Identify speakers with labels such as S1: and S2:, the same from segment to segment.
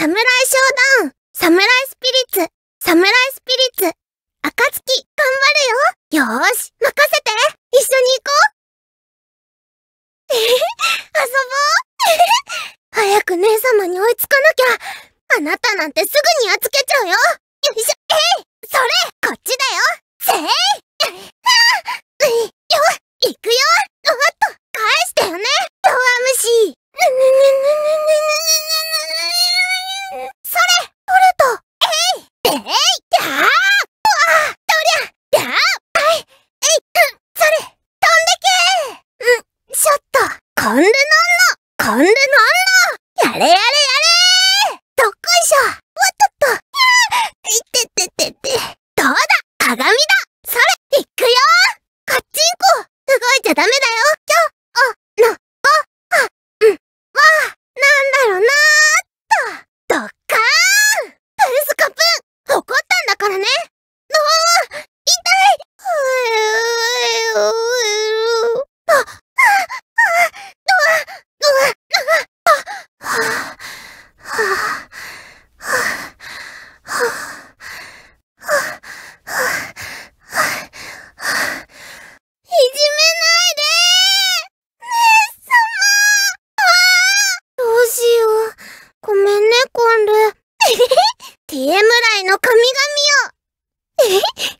S1: 侍商談侍スピリッツ侍スピリッツ暁、頑張るよよーし、任せて一緒に行こうえへへ、遊ぼうえへへ、早く姉様に追いつかなきゃあなたなんてすぐにやっつけちゃうよよいしょ、えいそれえいーりゃーいえいうそれ飛んでけーんょっとののやれやれやれどっこいしょわといてててどうだだそいくよカッチンコいちゃダメだよからね。どう痛い
S2: ごめんね、コンル。TM イの神々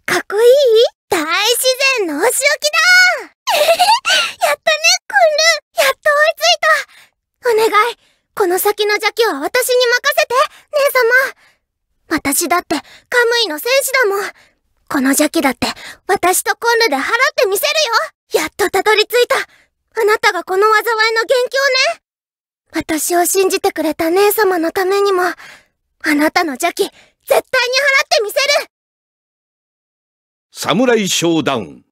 S2: かっこいい大自然のお仕置きだ やったね、コンルやっと追いついたお願い、この先の邪気は私に任せて、姉様私だって、カムイの戦士だもんこの邪気だって、私とコンルで払ってみせるよやっとたどり着いたあなたがこの災いの元凶ね私を信じて
S1: くれた姉様のためにも、あなたの邪気、絶対に払ってみせる侍ショーダウン